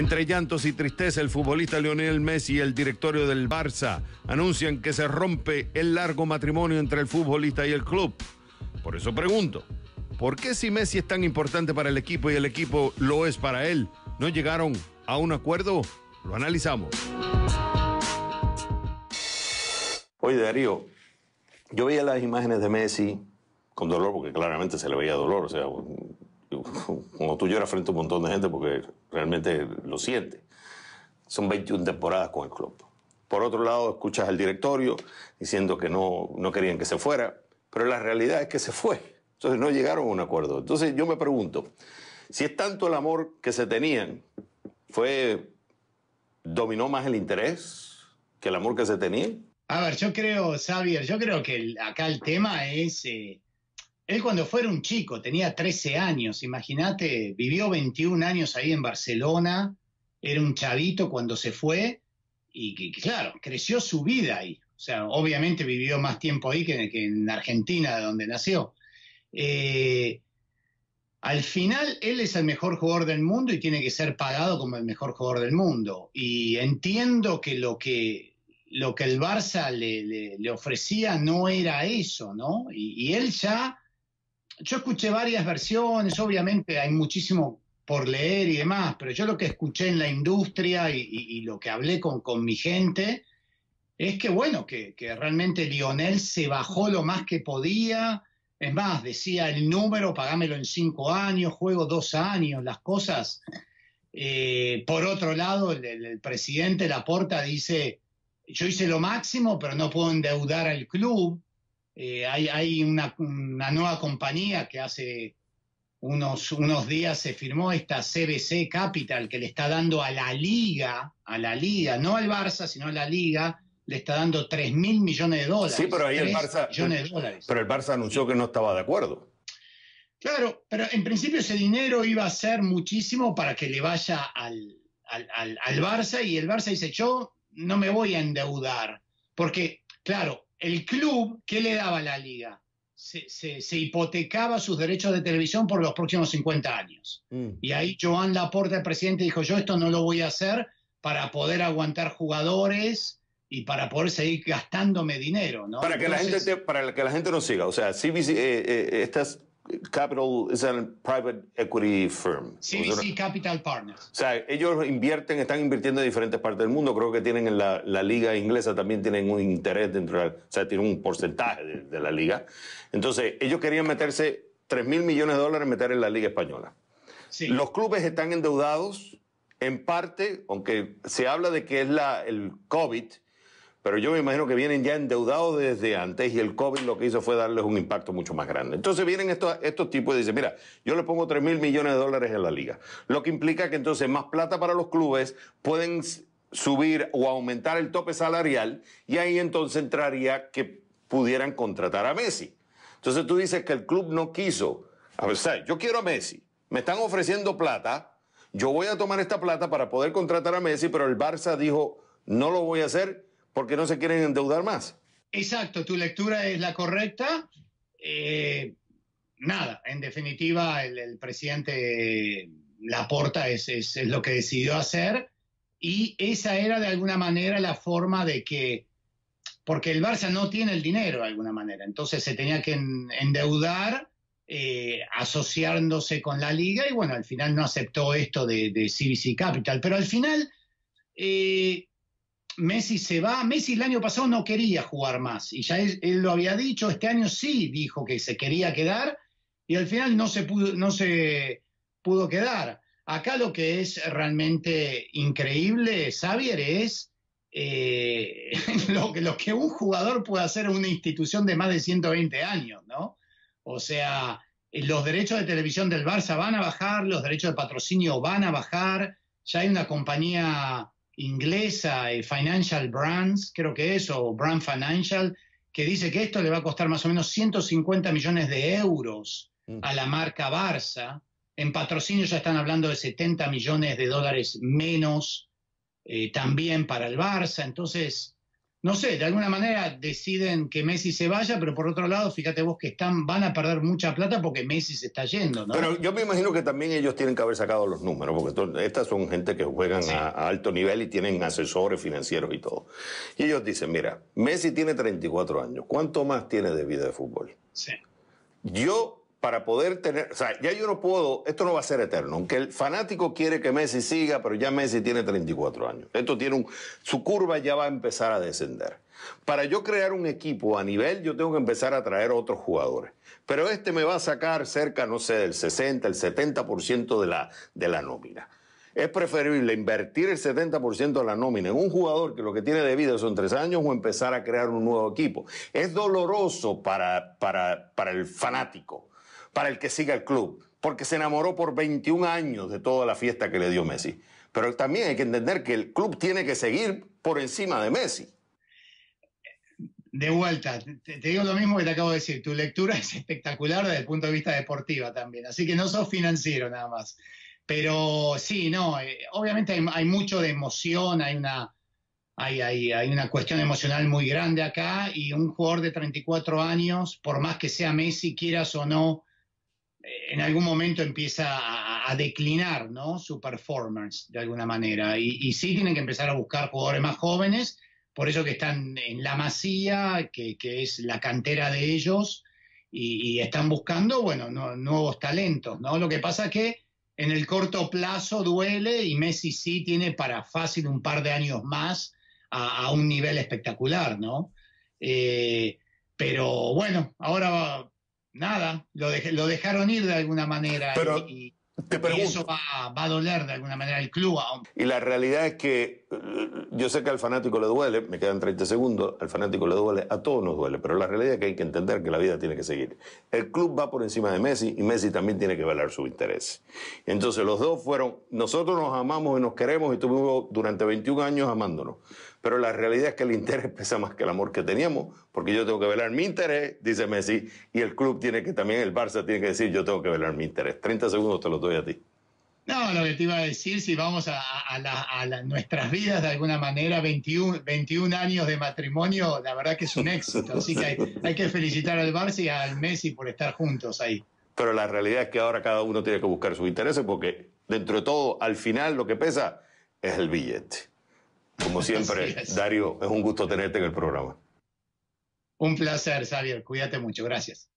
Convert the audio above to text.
Entre llantos y tristeza, el futbolista Lionel Messi y el directorio del Barça anuncian que se rompe el largo matrimonio entre el futbolista y el club. Por eso pregunto, ¿por qué si Messi es tan importante para el equipo y el equipo lo es para él, no llegaron a un acuerdo? Lo analizamos. Oye, Darío, yo veía las imágenes de Messi con dolor, porque claramente se le veía dolor, o sea, como tú lloras frente a un montón de gente porque realmente lo sientes. Son 21 temporadas con el club. Por otro lado, escuchas al directorio diciendo que no, no querían que se fuera, pero la realidad es que se fue. Entonces no llegaron a un acuerdo. Entonces yo me pregunto, si es tanto el amor que se tenían, fue dominó más el interés que el amor que se tenían? A ver, yo creo, Xavier, yo creo que acá el tema es eh, él cuando fue un chico, tenía 13 años, imagínate, vivió 21 años ahí en Barcelona, era un chavito cuando se fue y que, claro, creció su vida ahí. O sea, obviamente vivió más tiempo ahí que, en Argentina, donde nació. Eh, al final, él es el mejor jugador del mundo y tiene que ser pagado como el mejor jugador del mundo. Y entiendo que lo que, lo que el Barça le, ofrecía no era eso, ¿no? y él ya yo escuché varias versiones, obviamente hay muchísimo por leer y demás, pero yo lo que escuché en la industria y, lo que hablé con, con, mi gente es que bueno, que, realmente Lionel se bajó lo más que podía, es más, decía el número, pagámelo en cinco años, juego dos años, las cosas. Eh, por otro lado, el, el presidente Laporta dice, yo hice lo máximo, pero no puedo endeudar al club. Eh, hay, una, nueva compañía que hace unos, unos días se firmó esta CBC Capital que le está dando a la liga, a la liga, no al Barça, sino a la liga, le está dando 3 mil millones de dólares. Sí, pero ahí el Barça. Pero el Barça anunció que no estaba de acuerdo. Claro, pero en principio ese dinero iba a ser muchísimo para que le vaya al Barça y el Barça dice, yo no me voy a endeudar, porque, claro, el club, ¿qué le daba a la liga? Se, hipotecaba sus derechos de televisión por los próximos 50 años. Mm. Y ahí Joan Laporta, el presidente, dijo, yo esto no lo voy a hacer para poder aguantar jugadores y para poder seguir gastándome dinero. ¿no? Para, que la gente no para que la gente no siga, o sea, si eh, eh, estas Capital is a private equity firm. CVC Capital Partners. O sea, ellos invierten, están invirtiendo en diferentes partes del mundo. Creo que tienen en la, liga inglesa también tienen un interés dentro o sea, tienen un porcentaje de, la liga. Entonces, ellos querían meterse 3 mil millones de dólares meter en la liga española. Sí. Los clubes están endeudados, en parte, aunque se habla de que es la, el COVID, pero yo me imagino que vienen ya endeudados desde antes y el COVID lo que hizo fue darles un impacto mucho más grande. Entonces vienen estos, tipos y dicen, mira, yo le pongo 3 mil millones de dólares en la liga. Lo que implica que entonces más plata para los clubes pueden subir o aumentar el tope salarial y ahí entonces entraría que pudieran contratar a Messi. Entonces tú dices que el club no quiso. A ver, ¿sabes? yo quiero a Messi. Me están ofreciendo plata. Yo voy a tomar esta plata para poder contratar a Messi, pero el Barça dijo, no lo voy a hacer porque no se quieren endeudar más. Exacto, tu lectura es la correcta. Eh, nada, en definitiva, el, presidente Laporta es, es, lo que decidió hacer y esa era de alguna manera la forma de que, porque el Barça no tiene el dinero de alguna manera, entonces se tenía que endeudar eh, asociándose con la liga y bueno, al final no aceptó esto de, CBC Capital, pero al final... Eh, Messi se va. Messi el año pasado no quería jugar más y ya él, lo había dicho. Este año sí dijo que se quería quedar y al final no se pudo, no se pudo quedar. Acá lo que es realmente increíble, Xavier, es eh, lo, lo, que un jugador puede hacer en una institución de más de 120 años, ¿no? O sea, eh, los derechos de televisión del Barça van a bajar, los derechos de patrocinio van a bajar, ya hay una compañía inglesa, eh, Financial Brands, creo que es, o Brand Financial, que dice que esto le va a costar más o menos 150 millones de euros mm. a la marca Barça. En patrocinio ya están hablando de 70 millones de dólares menos eh, también para el Barça. Entonces, no sé, de alguna manera deciden que Messi se vaya, pero por otro lado, fíjate vos que están, van a perder mucha plata porque Messi se está yendo, ¿no? Pero yo me imagino que también ellos tienen que haber sacado los números, porque estas son gente que juegan a, a, alto nivel y tienen asesores financieros y todo. Y ellos dicen, mira, Messi tiene 34 años, ¿cuánto más tiene de vida de fútbol? Sí. Yo para poder tener, o sea, ya yo no puedo, esto no va a ser eterno, aunque el fanático quiere que Messi siga, pero ya Messi tiene 34 años. Esto tiene un, su curva ya va a empezar a descender. Para yo crear un equipo a nivel, yo tengo que empezar a traer otros jugadores. Pero este me va a sacar cerca, no sé, del 60, el 70% de la, de la nómina. Es preferible invertir el 70% de la nómina en un jugador que lo que tiene de vida son tres años o empezar a crear un nuevo equipo. Es doloroso para, para, para el fanático, para el que siga el club, porque se enamoró por 21 años de toda la fiesta que le dio Messi. Pero también hay que entender que el club tiene que seguir por encima de Messi. De vuelta, te, digo lo mismo que te acabo de decir, tu lectura es espectacular desde el punto de vista deportiva también, así que no sos financiero nada más. Pero sí, no, eh, obviamente hay, mucho de emoción, hay una, hay, una cuestión emocional muy grande acá y un jugador de 34 años, por más que sea Messi, quieras o no, en algún momento empieza a, declinar ¿no? su performance de alguna manera. Y, sí tienen que empezar a buscar jugadores más jóvenes, por eso que están en la masía, que, es la cantera de ellos, y, están buscando, bueno, nuevos talentos, ¿no? Lo que pasa que en el corto plazo duele y Messi sí tiene para fácil un par de años más a, un nivel espectacular, ¿no? Eh, pero bueno, ahora nada, lo, dejaron ir de alguna manera. Y, eso va, a doler de alguna manera el club Y la realidad es que eh, yo sé que al fanático le duele, me quedan 30 segundos, al fanático le duele, a todos nos duele, pero la realidad es que hay que entender que la vida tiene que seguir. El club va por encima de Messi y Messi también tiene que valer su interés. Entonces los dos fueron, nosotros nos amamos y nos queremos y estuvimos durante 21 años amándonos. Pero la realidad es que el interés pesa más que el amor que teníamos, porque yo tengo que velar mi interés, dice Messi, y el club tiene que también, el Barça tiene que decir, yo tengo que velar mi interés. 30 segundos te los doy a ti. No, lo que te iba a decir, si vamos a, nuestras vidas de alguna manera, 21, años de matrimonio, la verdad que es un éxito. Así que hay, hay que felicitar al Barça y al Messi por estar juntos ahí. Pero la realidad es que ahora cada uno tiene que buscar sus intereses porque, dentro de todo, al final lo que pesa es el billete. Como siempre, Dario, es un gusto tenerte en el programa. Un placer, Xavier. Cuídate mucho. Gracias.